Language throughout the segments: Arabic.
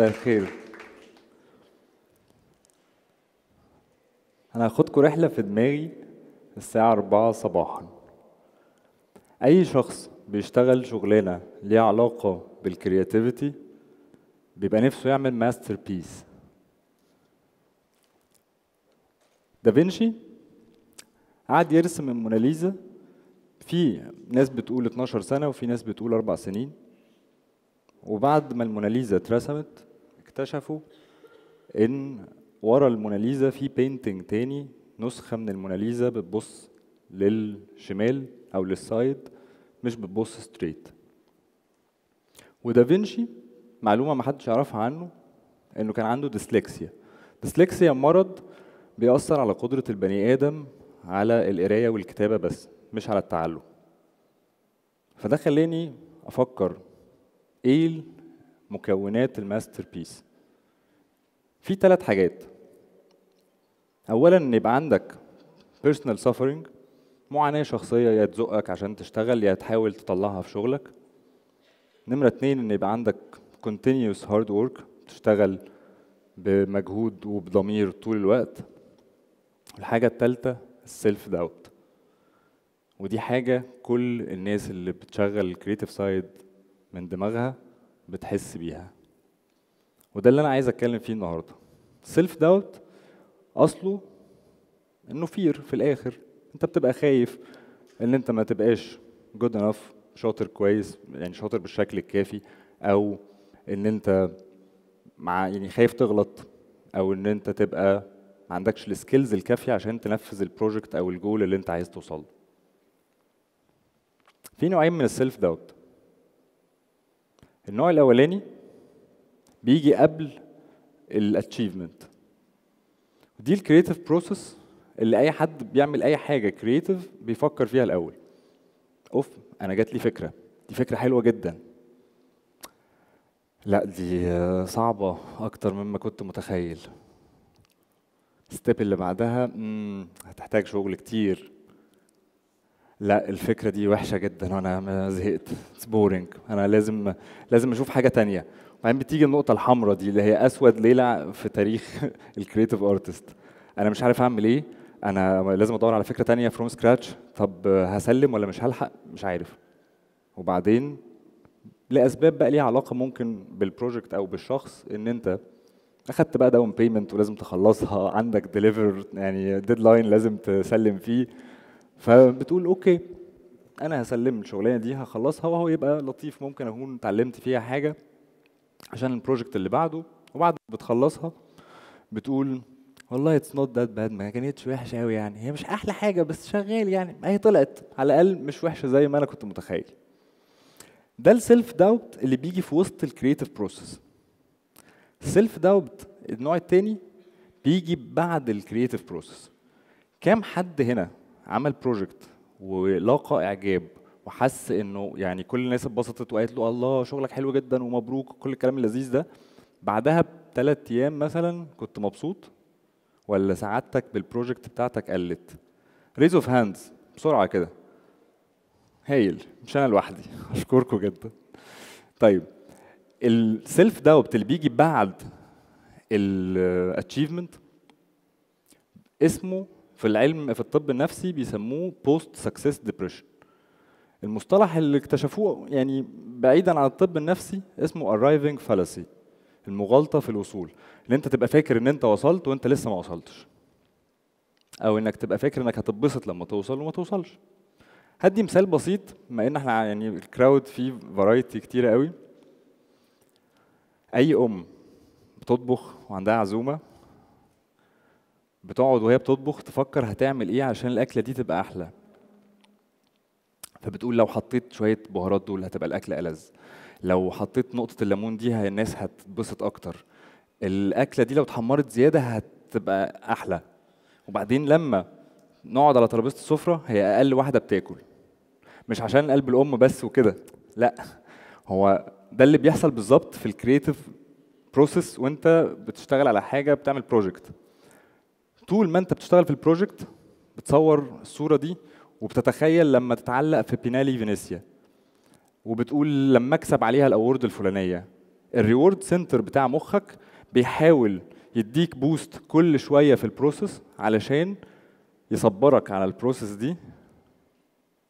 مساء الخير أنا هاخدكم رحلة في دماغي الساعة 4 صباحا أي شخص بيشتغل شغلانة ليها علاقة بالكرياتيفيتي بيبقى نفسه يعمل ماستر بيس دافنشي قعد يرسم الموناليزا في ناس بتقول 12 سنة وفي ناس بتقول أربع سنين وبعد ما الموناليزا اترسمت اكتشفوا ان ورا الموناليزا في بينتنج تاني نسخه من الموناليزا بتبص للشمال او للسايد مش بتبص ستريت ودافنشي معلومه ما حدش يعرفها عنه انه كان عنده ديسلكسيا ديسلكسيا مرض بيأثر على قدرة البني آدم على القراية والكتابة بس مش على التعلم فده خلاني أفكر إيه مكونات الماستر بيس في ثلاث حاجات اولا ان يبقى عندك بيرسونال سفرنج معاناه شخصيه يا تزقك عشان تشتغل يا تحاول تطلعها في شغلك نمره اتنين ان يبقى عندك كونتينيوس هارد وورك تشتغل بمجهود وبضمير طول الوقت الحاجه الثالثه السيلف داوت ودي حاجه كل الناس اللي بتشغل الكريتيف سايد من دماغها بتحس بيها وده اللي انا عايز اتكلم فيه النهارده سيلف داوت اصله انه فير في الاخر انت بتبقى خايف ان انت ما تبقاش جود انف شاطر كويس يعني شاطر بالشكل الكافي او ان انت مع يعني خايف تغلط او ان انت تبقى ما عندكش السكيلز الكافيه عشان تنفذ البروجكت او الجول اللي انت عايز توصل له في نوعين من السيلف داوت النوع الاولاني بيجي قبل الاتشيفمنت دي الكريتيف بروسيس اللي اي حد بيعمل اي حاجه كريتيف بيفكر فيها الاول اوف انا جات لي فكره دي فكره حلوه جدا لا دي صعبه اكتر مما كنت متخيل الستيب اللي بعدها هتحتاج شغل كتير لا الفكره دي وحشه جدا وانا زهقت اتس بورنج انا لازم لازم اشوف حاجه تانية وبعدين بتيجي النقطه الحمراء دي اللي هي اسود ليله في تاريخ الكريتيف ارتست انا مش عارف اعمل ايه انا لازم ادور على فكره تانية فروم سكراتش طب هسلم ولا مش هلحق مش عارف وبعدين لاسباب بقى ليها علاقه ممكن بالبروجكت او بالشخص ان انت اخدت بقى داون بيمنت ولازم تخلصها عندك ديليفر يعني ديدلاين لازم تسلم فيه فبتقول اوكي انا هسلم الشغلانه دي هخلصها وهو يبقى لطيف ممكن اكون اتعلمت فيها حاجه عشان البروجكت اللي بعده وبعد ما بتخلصها بتقول والله اتس نوت ذات باد ما كانتش وحشه قوي يعني هي مش احلى حاجه بس شغال يعني هي طلعت على الاقل مش وحشه زي ما انا كنت متخيل ده السيلف داوت اللي بيجي في وسط الكريتيف بروسيس السيلف داوت النوع الثاني بيجي بعد الكريتيف بروسيس كام حد هنا عمل بروجكت ولاقى اعجاب وحس انه يعني كل الناس اتبسطت وقالت له الله شغلك حلو جدا ومبروك كل الكلام اللذيذ ده بعدها بثلاث ايام مثلا كنت مبسوط ولا سعادتك بالبروجكت بتاعتك قلت ريز اوف هاندز بسرعه كده هايل مش انا لوحدي اشكركم جدا طيب السيلف داوبت اللي بيجي بعد الاتشيفمنت اسمه في العلم في الطب النفسي بيسموه بوست سكسس ديبريشن المصطلح اللي اكتشفوه يعني بعيدا عن الطب النفسي اسمه arriving fallacy المغالطه في الوصول ان انت تبقى فاكر ان انت وصلت وانت لسه ما وصلتش او انك تبقى فاكر انك هتتبسط لما توصل وما توصلش هدي مثال بسيط ما ان احنا يعني الكراود فيه فرايتي كتيره قوي اي ام بتطبخ وعندها عزومه بتقعد وهي بتطبخ تفكر هتعمل ايه عشان الاكله دي تبقى احلى فبتقول لو حطيت شويه بهارات دول هتبقى الاكله ألذ لو حطيت نقطه الليمون دي الناس هتتبسط اكتر الاكله دي لو اتحمرت زياده هتبقى احلى وبعدين لما نقعد على ترابيزه السفره هي اقل واحده بتاكل مش عشان قلب الام بس وكده لا هو ده اللي بيحصل بالظبط في الكرييتيف بروسيس وانت بتشتغل على حاجه بتعمل بروجكت طول ما انت بتشتغل في البروجكت بتصور الصوره دي وبتتخيل لما تتعلق في بينالي فينيسيا وبتقول لما اكسب عليها الاورد الفلانيه الريورد سنتر بتاع مخك بيحاول يديك بوست كل شويه في البروسيس علشان يصبرك على البروسيس دي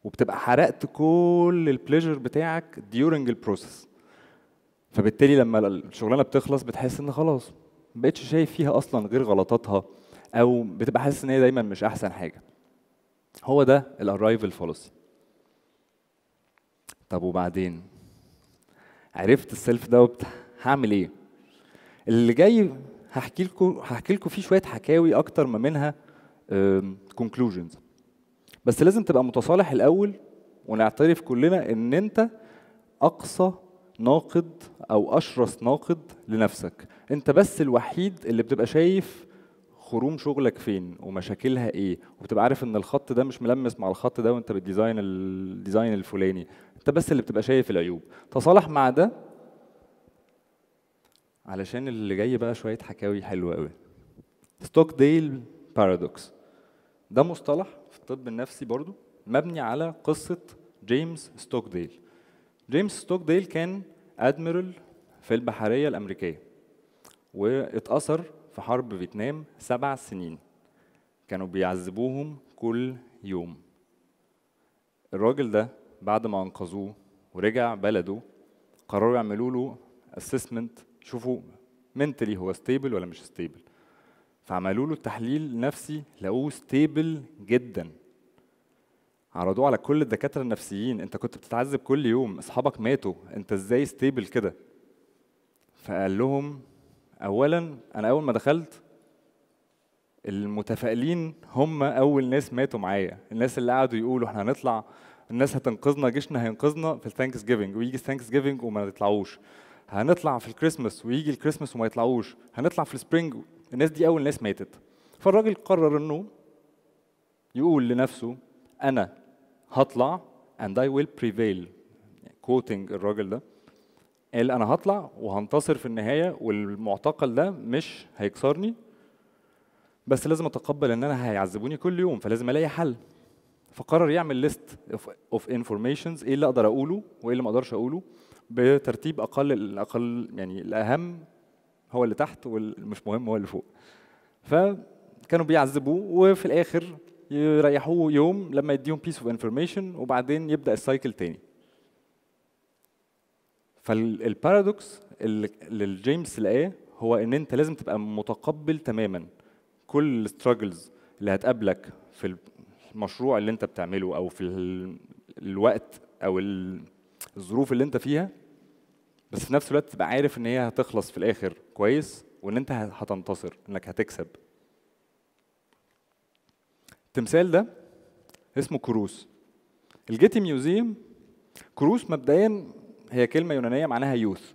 وبتبقى حرقت كل البليجر بتاعك ديورنج البروسيس فبالتالي لما الشغلانه بتخلص بتحس ان خلاص ما بقتش شايف فيها اصلا غير غلطاتها او بتبقى حاسس ان هي دايما مش احسن حاجه هو ده الارايفل فولوسي طب وبعدين عرفت السيلف داوت هعمل ايه اللي جاي هحكي لكم هحكي لكم فيه شويه حكاوي اكتر ما منها كونكلوجنز بس لازم تبقى متصالح الاول ونعترف كلنا ان انت اقصى ناقد او اشرس ناقد لنفسك انت بس الوحيد اللي بتبقى شايف خروم شغلك فين ومشاكلها ايه وبتبقى عارف ان الخط ده مش ملمس مع الخط ده وانت بالديزاين الديزاين الفلاني انت بس اللي بتبقى شايف العيوب تصالح مع ده علشان اللي جاي بقى شويه حكاوي حلوه قوي ستوك ديل بارادوكس ده مصطلح في الطب النفسي برضو مبني على قصه جيمس ستوك ديل جيمس ستوك ديل كان ادميرال في البحريه الامريكيه واتأثر في حرب فيتنام سبع سنين كانوا بيعذبوهم كل يوم الراجل ده بعد ما انقذوه ورجع بلده قرروا يعملوا له اسسمنت شوفوا منتلي هو ستيبل ولا مش ستيبل فعملوا له تحليل نفسي لقوه ستيبل جدا عرضوه على كل الدكاتره النفسيين انت كنت بتتعذب كل يوم اصحابك ماتوا انت ازاي ستيبل كده فقال لهم اولا انا اول ما دخلت المتفائلين هم اول ناس ماتوا معايا الناس اللي قعدوا يقولوا احنا هنطلع الناس هتنقذنا جيشنا هينقذنا في الثانكس جيفنج ويجي الثانكس جيفنج وما يطلعوش هنطلع في الكريسماس ويجي الكريسماس وما يطلعوش هنطلع في السبرينج الناس دي اول ناس ماتت فالراجل قرر انه يقول لنفسه انا هطلع and I will prevail يعني quoting الراجل ده قال انا هطلع وهنتصر في النهايه والمعتقل ده مش هيكسرني بس لازم اتقبل ان انا هيعذبوني كل يوم فلازم الاقي حل فقرر يعمل ليست اوف انفورميشنز ايه اللي اقدر اقوله وايه اللي ما اقدرش اقوله بترتيب اقل الاقل يعني الاهم هو اللي تحت والمش مهم هو اللي فوق فكانوا بيعذبوه وفي الاخر يريحوه يوم لما يديهم بيس اوف انفورميشن وبعدين يبدا السايكل تاني فالبارادوكس اللي جيمس لقاه ايه، هو ان انت لازم تبقى متقبل تماما كل الستراجلز اللي هتقابلك في المشروع اللي انت بتعمله او في الوقت او الظروف اللي انت فيها بس في نفس الوقت تبقى عارف ان هي هتخلص في الاخر كويس وان انت هتنتصر انك هتكسب التمثال ده اسمه كروس الجيتي ميوزيم كروس مبدئيا هي كلمة يونانية معناها يوث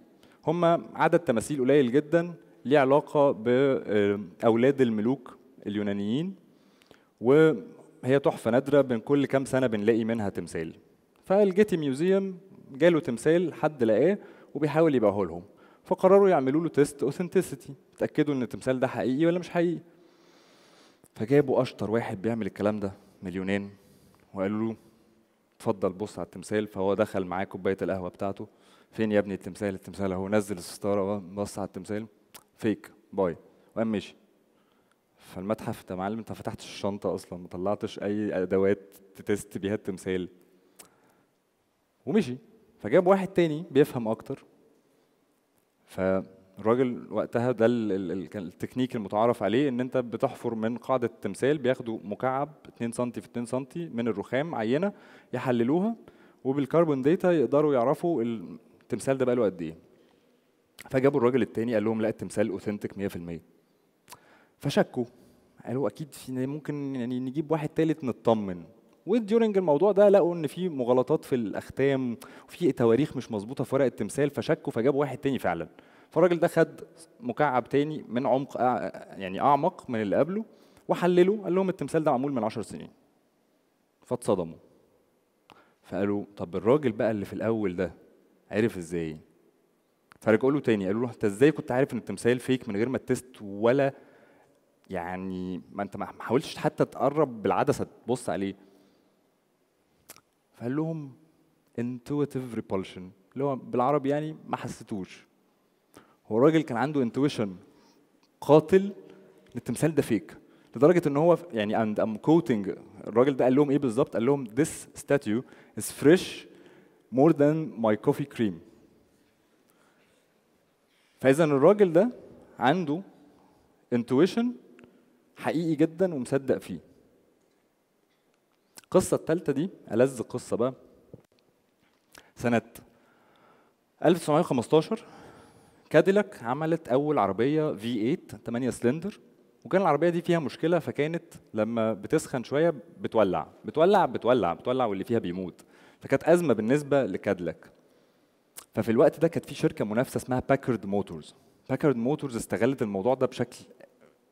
هم عدد تماثيل قليل جدا ليه علاقة بأولاد الملوك اليونانيين وهي تحفة نادرة بين كل كام سنة بنلاقي منها تمثال فالجيتي ميوزيوم جاله تمثال حد لقاه وبيحاول يبيعه لهم فقرروا يعملوا له تيست اوثنتسيتي يتاكدوا ان التمثال ده حقيقي ولا مش حقيقي فجابوا اشطر واحد بيعمل الكلام ده من اليونان وقالوا له اتفضل بص على التمثال فهو دخل معاه كوبايه القهوه بتاعته فين يا ابني التمثال التمثال اهو نزل الستاره بص على التمثال فيك باي وقام مشي فالمتحف انت معلم انت ما فتحتش الشنطه اصلا ما طلعتش اي ادوات تتست بيها التمثال ومشي فجاب واحد تاني بيفهم اكتر ف الراجل وقتها ده التكنيك المتعارف عليه ان انت بتحفر من قاعده التمثال بياخدوا مكعب 2 سم في 2 سم من الرخام عينه يحللوها وبالكربون ديتا يقدروا يعرفوا التمثال ده بقاله قد ايه فجابوا الراجل التاني قال لهم لا التمثال اوثنتيك 100% فشكوا قالوا اكيد في ممكن يعني نجيب واحد تالت نطمن وديورنج الموضوع ده لقوا ان في مغالطات في الاختام وفي تواريخ مش مظبوطه في ورق التمثال فشكوا فجابوا واحد تاني فعلا فالراجل ده خد مكعب تاني من عمق آه، يعني اعمق من اللي قبله وحلله قال لهم التمثال ده معمول من 10 سنين فاتصدموا فقالوا طب الراجل بقى اللي في الاول ده عرف ازاي فرجعوا له تاني قالوا له انت ازاي كنت عارف ان التمثال فيك من غير ما تست ولا يعني ما انت ما حاولتش حتى تقرب بالعدسه تبص عليه فقال لهم intuitive repulsion اللي هو بالعربي يعني ما حسيتوش هو الراجل كان عنده انتويشن قاتل ان التمثال ده فيك لدرجه ان هو يعني اند ام كوتنج الراجل ده قال لهم ايه بالظبط؟ قال لهم this statue is fresh more than my coffee cream. فاذا الراجل ده عنده انتويشن حقيقي جدا ومصدق فيه. القصه الثالثه دي ألذ قصه بقى سنه 1915 كاديلاك عملت اول عربيه في 8 8 سلندر وكان العربيه دي فيها مشكله فكانت لما بتسخن شويه بتولع بتولع بتولع بتولع واللي فيها بيموت فكانت ازمه بالنسبه لكاديلاك ففي الوقت ده كانت في شركه منافسه اسمها باكرد موتورز باكرد موتورز استغلت الموضوع ده بشكل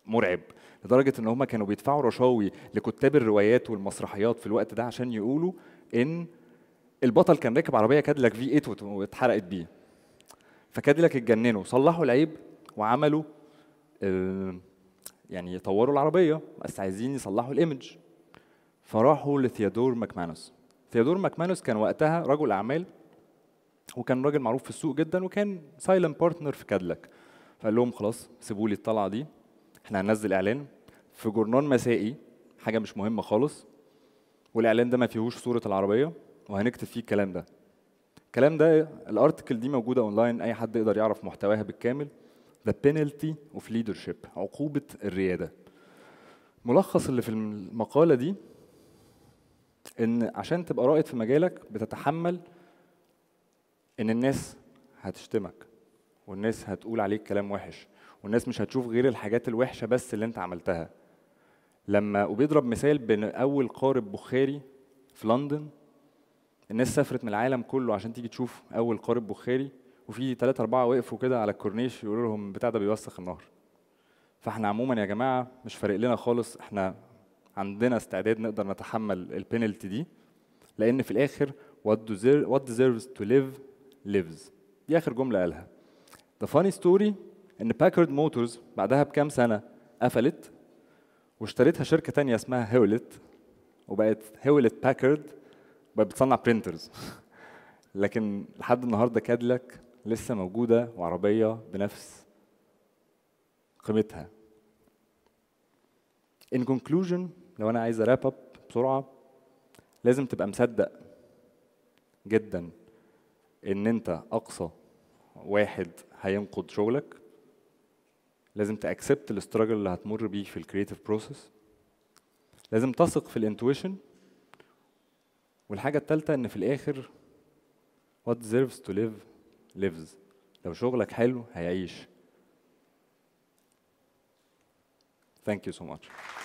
مرعب لدرجه ان هم كانوا بيدفعوا رشاوي لكتاب الروايات والمسرحيات في الوقت ده عشان يقولوا ان البطل كان راكب عربيه كاديلاك في 8 واتحرقت بيه فكاديلاك اتجننوا صلحوا العيب وعملوا آه، يعني طوروا العربيه بس عايزين يصلحوا الايمج فراحوا لثيودور ماكمانوس ثيودور ماكمانوس كان وقتها رجل اعمال وكان راجل معروف في السوق جدا وكان سايلنت بارتنر في كادلك فقال لهم خلاص سيبوا لي الطلعه دي احنا هننزل اعلان في جورنان مسائي حاجه مش مهمه خالص والاعلان ده ما فيهوش صوره العربيه وهنكتب فيه الكلام ده الكلام ده الارتكل دي موجوده اونلاين اي حد يقدر يعرف محتواها بالكامل ذا بينالتي اوف ليدرشيب عقوبه الرياده ملخص اللي في المقاله دي ان عشان تبقى رائد في مجالك بتتحمل ان الناس هتشتمك والناس هتقول عليك كلام وحش والناس مش هتشوف غير الحاجات الوحشه بس اللي انت عملتها لما وبيضرب مثال بين اول قارب بخاري في لندن الناس سافرت من العالم كله عشان تيجي تشوف اول قارب بخاري وفي ثلاثة أربعة وقفوا كده على الكورنيش يقولوا لهم بتاع ده بيوسخ النهر فاحنا عموما يا جماعة مش فارق لنا خالص احنا عندنا استعداد نقدر نتحمل البينالتي دي لأن في الآخر what, deserves to live lives دي آخر جملة قالها The funny story إن باكرد موتورز بعدها بكام سنة قفلت واشتريتها شركة تانية اسمها هيولت وبقت هيولت باكرد بقت بتصنع برينترز لكن لحد النهارده كادلك لسه موجوده وعربيه بنفس قيمتها ان كونكلوجن لو انا عايز اراب اب بسرعه لازم تبقى مصدق جدا ان انت اقصى واحد هينقض شغلك لازم تاكسبت الاستراجل اللي هتمر بيه في الكريتيف بروسيس لازم تثق في الانتويشن والحاجة التالتة إن في الآخر what deserves to live lives لو شغلك حلو هيعيش Thank you so much.